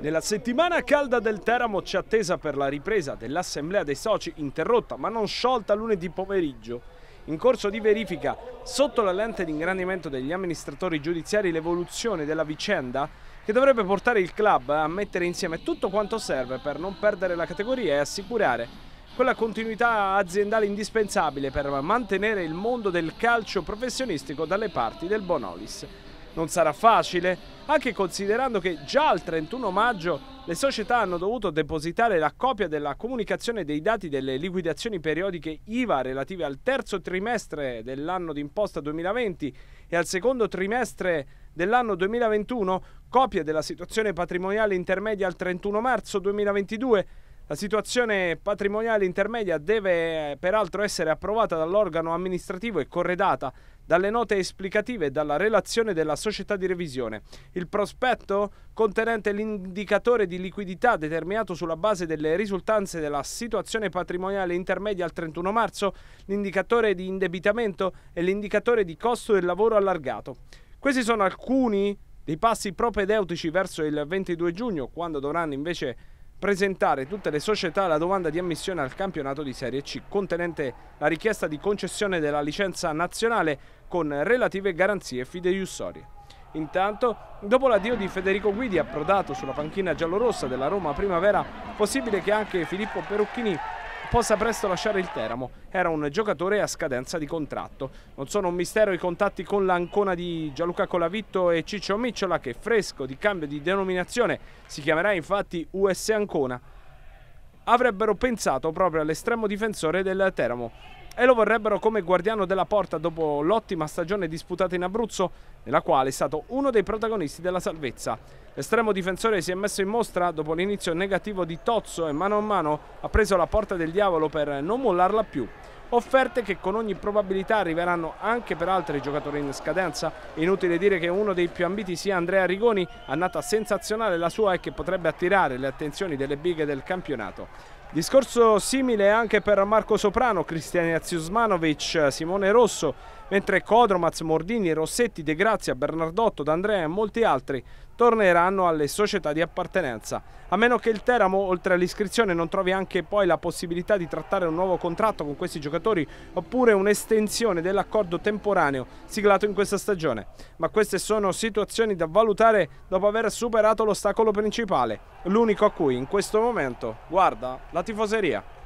Nella settimana calda del Teramo c'è attesa per la ripresa dell'assemblea dei soci interrotta ma non sciolta lunedì pomeriggio. In corso di verifica, sotto la lente di ingrandimento degli amministratori giudiziari, l'evoluzione della vicenda che dovrebbe portare il club a mettere insieme tutto quanto serve per non perdere la categoria e assicurare quella continuità aziendale indispensabile per mantenere il mondo del calcio professionistico dalle parti del Bonolis. Non sarà facile, anche considerando che già al 31 maggio le società hanno dovuto depositare la copia della comunicazione dei dati delle liquidazioni periodiche IVA relative al terzo trimestre dell'anno d'imposta 2020 e al secondo trimestre dell'anno 2021, copia della situazione patrimoniale intermedia al 31 marzo 2022. La situazione patrimoniale intermedia deve eh, peraltro essere approvata dall'organo amministrativo e corredata dalle note esplicative e dalla relazione della società di revisione. Il prospetto, contenente l'indicatore di liquidità determinato sulla base delle risultanze della situazione patrimoniale intermedia al 31 marzo, l'indicatore di indebitamento e l'indicatore di costo del lavoro allargato. Questi sono alcuni dei passi propedeutici verso il 22 giugno, quando dovranno invece presentare tutte le società la domanda di ammissione al campionato di Serie C contenente la richiesta di concessione della licenza nazionale con relative garanzie fideiussorie. Intanto, dopo l'addio di Federico Guidi approdato sulla panchina giallorossa della Roma Primavera, possibile che anche Filippo Perucchini possa presto lasciare il Teramo. Era un giocatore a scadenza di contratto. Non sono un mistero i contatti con l'Ancona di Gianluca Colavitto e Ciccio Micciola che fresco di cambio di denominazione si chiamerà infatti US Ancona avrebbero pensato proprio all'estremo difensore del Teramo e lo vorrebbero come guardiano della porta dopo l'ottima stagione disputata in Abruzzo, nella quale è stato uno dei protagonisti della salvezza. L'estremo difensore si è messo in mostra dopo l'inizio negativo di Tozzo e mano a mano ha preso la porta del diavolo per non mollarla più. Offerte che con ogni probabilità arriveranno anche per altri giocatori in scadenza. Inutile dire che uno dei più ambiti sia Andrea Rigoni, annata sensazionale la sua e che potrebbe attirare le attenzioni delle bighe del campionato. Discorso simile anche per Marco Soprano, Cristian Aziusmanovic, Simone Rosso, mentre Codromaz, Mordini, Rossetti, De Grazia, Bernardotto, D'Andrea e molti altri torneranno alle società di appartenenza. A meno che il Teramo, oltre all'iscrizione, non trovi anche poi la possibilità di trattare un nuovo contratto con questi giocatori oppure un'estensione dell'accordo temporaneo siglato in questa stagione. Ma queste sono situazioni da valutare dopo aver superato l'ostacolo principale, l'unico a cui in questo momento guarda la tifoseria.